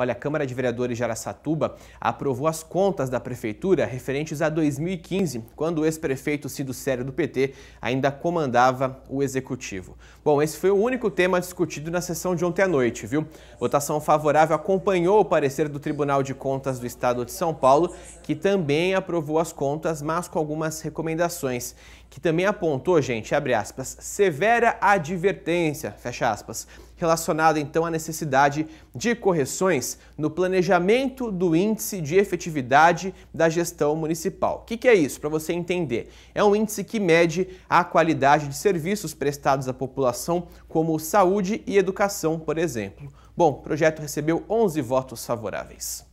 Olha, a Câmara de Vereadores de Araçatuba aprovou as contas da prefeitura referentes a 2015, quando o ex-prefeito Cido Sério do PT ainda comandava o executivo. Bom, esse foi o único tema discutido na sessão de ontem à noite, viu? Votação favorável acompanhou o parecer do Tribunal de Contas do Estado de São Paulo, que também aprovou as contas, mas com algumas recomendações, que também apontou, gente, abre aspas, severa advertência, fecha aspas, relacionada então à necessidade de correções 2 no planejamento do índice de efetividade da gestão municipal. O que, que é isso? Para você entender, é um índice que mede a qualidade de serviços prestados à população, como saúde e educação, por exemplo. Bom, o projeto recebeu 11 votos favoráveis.